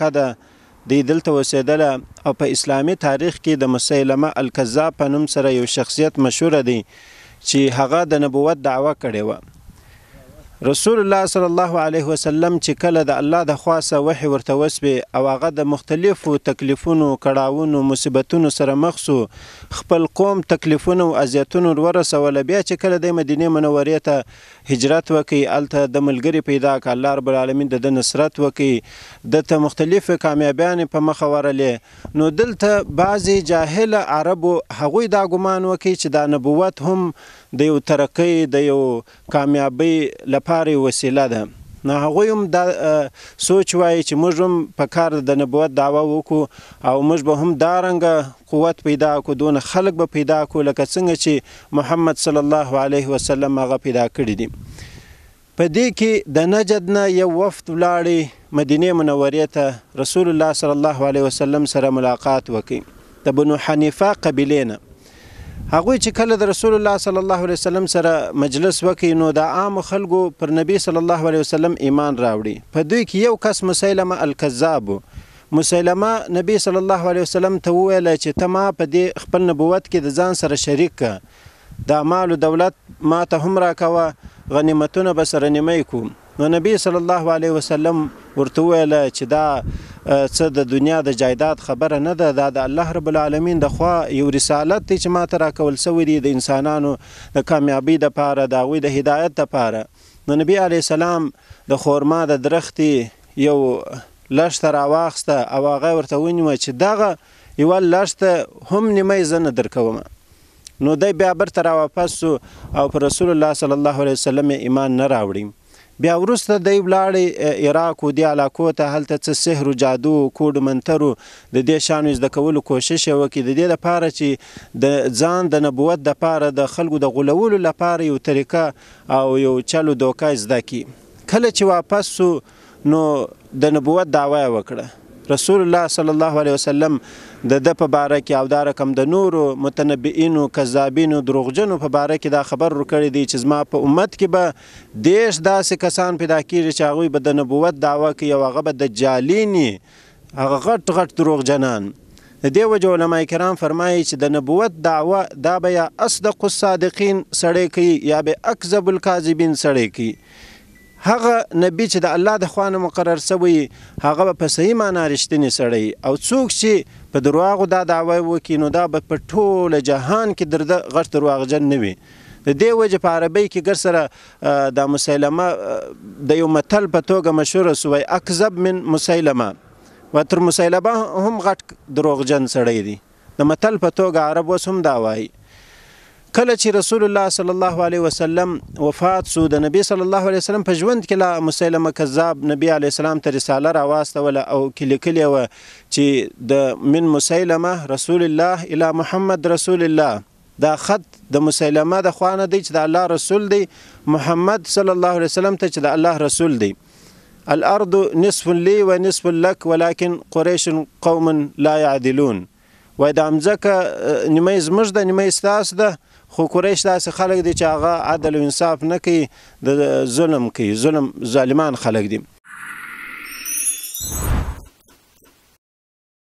کده د دلته وسیدل او په اسلامي تاریخ کې د مسیلمه الکذاب په نوم سره یو شخصیت مشهور دی چې هغه د نبوت دعوه کړې و رسول الله صلی الله علیه وسلم چې کله د الله د خواسه وحي ورته وسبي او هغه د مختلفو تکلیفونو کړاوونو مصیبتونو سره مخ سو خپل قوم تکلیفونو او اذیتونو ورسول بیا چې کله د مدینه منورې ته هجرت وکي الته د ملګری پیدا ک الله رب العالمین د نصرت وکي د ته مختلف کامیابیان په مخ ورلې نو دلته بعضی جاهل عربو هغوی دا ګمان وکي چې دا نبوت هم د یو ترقۍ د یو کامیابی لپاره لپاره وسیله ده نو هغوی هم دا سوچ وایي چې موږ هم په کار د نبوت دعوه وکړو او موږ به هم دارنګه قوت پیدا کړو دونه خلک به پیدا کړو لکه څنګه چې محمد صلی الله علیه وسلم هغه پیدا کړي دي په دې کې د نجد نه یو وفد ولاړې مدینه منورې ته رسول الله صلی الله علیه وسلم سره ملاقات وکړي د بنو حنیفه قبیلې نه هغه چې کله د رسول الله صلی الله علیه وسلم سره مجلس وکړي نو د عام خلکو پر نبی صلی الله علیه وسلم ایمان راوړي په دوی کې یو کس مسیلمه الکذاب مسیلمه نبی صلی الله علیه وسلم ته وویل چې ته ما په دې خپل نبوت کې د ځان سره شریک که د مال او دولت ما ته هم راکوه غنیمتونه به سره نیمه کوم نو نبی صلی الله علیه وسلم ورته وویل چې دا څه د دنیا د جایداد خبره نه ده دا د الله رب العالمین د خوا یو رسالت دی چې ماته راکول سوی دی د انسانانو د کامیابی د پاره د هغوی د هدایت د پاره نو نبی علیه السلام د خورما د درختې یو لشته راواخسته او هغه ورته ونیمه چې دغه یوه لشته هم نیمه زه نه درکومه نو دی بیا برته راواپس سو او پر رسول الله صلی الله علیه وسلم ایمان نه راوړی بیا ورسته د ولاړې عراق او د علاقو ته هلته څه سحر او جادو کوډ منترو د دې شانو زده کول کوشش وکړي د دې لپاره چې د ځان د نبوت د لپاره د خلکو د غولولو لپاره یو طریقه او یو چلو دوکای زده کی کله چې واپس نو د نبوت دعوی وکړه رسول الله صلی الله علیه وسلم د د په باره کې او دا رقم د نورو متنبئینو کذابینو دروغجنو په باره کې دا خبر ورکړی دی چې زما په امت کې به دیش داسې کسان پیدا کیږي چې هغوی به د نبوت دعوه کوي او هغه به دجالینی هغه غټ غټ دروغجنان د دې وجه علما کرام فرمایي چې د نبوت دعوه دا به یا اصدق الصادقین سړی کوي یا به اکذب الکاذبین سړی کوي هغه نبی چې د الله د خوانه مقرر سوی هغه په صحیح معنی رښتینی سړی او څوک چې په درواغو دا دعوی وکړي نو دا به په ټوله جهان کې درده غټ درواغجن نه وي د دې وجه په عربی کې ګر سره د مسیلمه د یو متل په توګه مشهور سوی اکذب من مسیلمه و تر مسیلمه هم غټ دروغجن سړی دی د متل په توګه عرب وسوم دا وایي کله چې رسول الله صلی الله علیه وسلم وفات سو د نبی صلی الله علیه وسلم په ژوند کې لا مسلمه کذاب نبی علیه السلام ته رساله راواستوله او کلی کلی و چې د من مسلمه رسول الله الی محمد رسول الله دا خط د مسلمه د خوانه دی چې د الله رسول دی محمد صلی الله علیه وسلم ته چې د الله رسول دی الارض نصف لی و نصف لک ولکن قریش قوم لا يعدلون وای دا مځکه نیمه زموږ ده نیمه ستاسو ده خو قریش داسې خلک دي چې هغه عدل او انصاف نه کوي د ظلم کوي ظلم ظالمان خلک دي